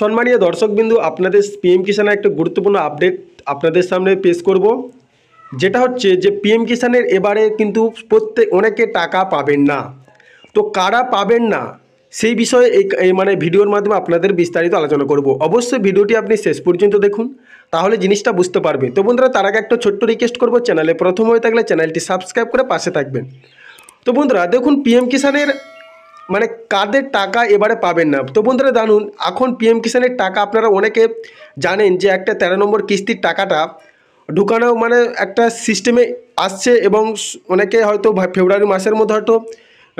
সম্মানীয় দর্শকবিন্দু আপনাদের পিএম কিষানের একটা গুরুত্বপূর্ণ আপডেট আপনাদের সামনে পেশ করব যেটা হচ্ছে যে পিএম কিষানের এবারে কিন্তু প্রত্যেক অনেকে টাকা পাবেন না তো কারা পাবেন না সেই বিষয়ে এই মানে ভিডিওর মাধ্যমে আপনাদের বিস্তারিত আলোচনা করব অবশ্যই ভিডিওটি আপনি শেষ পর্যন্ত দেখুন তাহলে জিনিসটা বুঝতে পারবে তো বন্ধুরা তার আগে একটা ছোট্ট রিকোয়েস্ট করব চ্যানেলে প্রথম হয়ে থাকলে চ্যানেলটি সাবস্ক্রাইব করে পাশে থাকবেন তো বন্ধুরা দেখুন পিএম কিষানের মানে কাদের টাকা এবারে পাবেন না তো বন্ধুরা জানুন এখন পিএম কিষানের টাকা আপনারা অনেকে জানেন যে একটা তেরো নম্বর কিস্তির টাকাটা ঢুকানো মানে একটা সিস্টেমে আসছে এবং অনেকে হয়তো ফেব্রুয়ারি মাসের মধ্যে হয়তো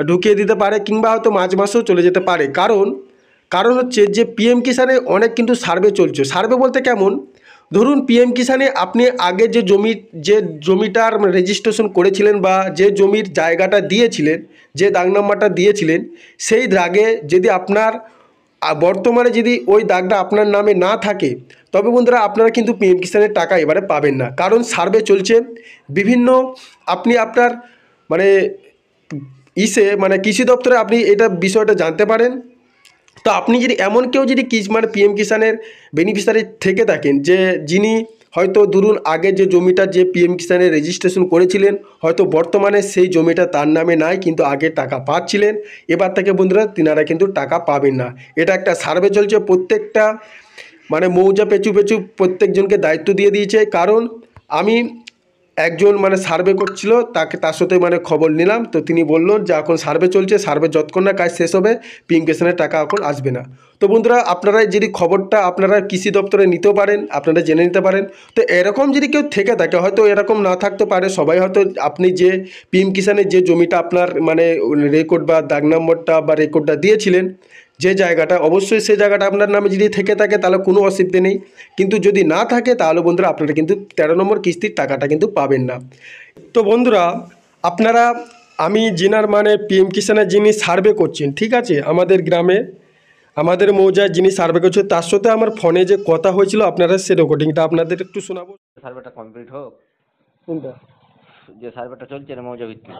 ঢুকিয়ে দিতে পারে কিংবা হয়তো মার্চ মাসেও চলে যেতে পারে কারণ কারণ হচ্ছে যে পিএম কিষানে অনেক কিন্তু সার্ভে চলছে সার্ভে বলতে কেমন ধরুন পিএম কিষানে আপনি আগে যে জমি যে জমিটার রেজিস্ট্রেশন করেছিলেন বা যে জমির জায়গাটা দিয়েছিলেন যে দাগ নাম্বারটা দিয়েছিলেন সেই দাগে যদি আপনার বর্তমানে যদি ওই দাগটা আপনার নামে না থাকে তবে বন্ধুরা আপনারা কিন্তু পিএম কিষানের টাকা এবারে পাবেন না কারণ সার্ভে চলছে বিভিন্ন আপনি আপনার মানে ইসে মানে কৃষি দপ্তরে আপনি এটা বিষয়টা জানতে পারেন তো আপনি যদি এমন কেউ যদি কিষমার পিএম কিষানের বেনিফিশিয়ারি থেকে থাকেন যে যিনি হয়তো ধরুন আগে যে জমিটা যে পিএম কিষানে রেজিস্ট্রেশন করেছিলেন হয়তো বর্তমানে সেই জমিটা তার নামে নাই কিন্তু আগে টাকা পাচ্ছিলেন এবার থেকে বন্ধুরা তিনারা কিন্তু টাকা পাবেন না এটা একটা সার্ভে চলছে প্রত্যেকটা মানে মৌজা পেঁচু পেঁচু প্রত্যেকজনকে দায়িত্ব দিয়ে দিয়েছে কারণ আমি একজন মানে সার্ভে করছিল তাকে তার সাথে মানে খবর নিলাম তো তিনি বললো যে এখন সার্ভে চলছে সার্ভে যতক্ষণ না কাজ শেষ হবে পিএম কিষানের টাকা এখন আসবে না তো বন্ধুরা আপনারা যদি খবরটা আপনারা কৃষি দপ্তরে নিতেও পারেন আপনারা জেনে নিতে পারেন তো এরকম যদি কেউ থেকে থাকে হয়তো এরকম না থাকতে পারে সবাই হয়তো আপনি যে পিএম কিষানের যে জমিটা আপনার মানে রেকর্ড বা দাগ নম্বরটা বা রেকর্ডটা দিয়েছিলেন যে জায়গাটা অবশ্যই সেই জায়গাটা আপনার নামে যদি থেকে থাকে তাহলে কোনো অসুবিধে নেই কিন্তু যদি না থাকে তাহলে বন্ধুরা আপনারা কিন্তু তেরো নম্বর কিস্তির টাকাটা কিন্তু পাবেন না তো বন্ধুরা আপনারা আমি জিনার মানে পিএম কিষানের যিনি সার্ভে করছেন ঠিক আছে আমাদের গ্রামে আমাদের মৌজায় যিনি সার্ভে করছেন তার সাথে আমার ফোনে যে কথা হয়েছিল আপনারা সে রেকর্ডিংটা আপনাদের একটু শোনাবো সার্ভেটা কমপ্লিট হোক কোনটা যে সার্ভেটা চলছে মৌজা ভিত্তিক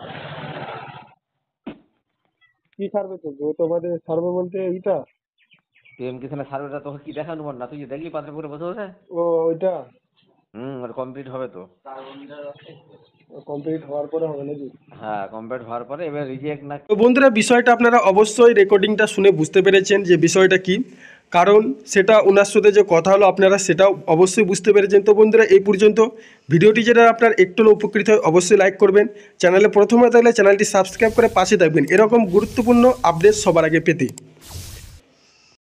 কি সার্ভে চলছে ও সার্ভে বলতে এইটা সার্ভেটা তোকে কি দেখানো না তুই দেখলি পাত্র করে বসে বসে ও ওইটা হুম ওটা কমপ্লিট হবে তো কমপ্লিট হওয়ার পরে হবে নাকি হ্যাঁ কমপ্লিট হওয়ার পরে এবার রিজেক্ট না তো বন্ধুরা বিষয়টা আপনারা অবশ্যই রেকর্ডিংটা শুনে বুঝতে পেরেছেন যে বিষয়টা কি কারণ সেটা ওনার সাথে যে কথা হলো আপনারা সেটাও অবশ্যই বুঝতে পেরেছেন তো বন্ধুরা এই পর্যন্ত ভিডিওটি যেটা আপনার একটু উপকৃত হয় অবশ্যই লাইক করবেন চ্যানেলে প্রথমে থাকলে চ্যানেলটি সাবস্ক্রাইব করে পাশে থাকবেন এরকম গুরুত্বপূর্ণ আপডেট সবার আগে পেতে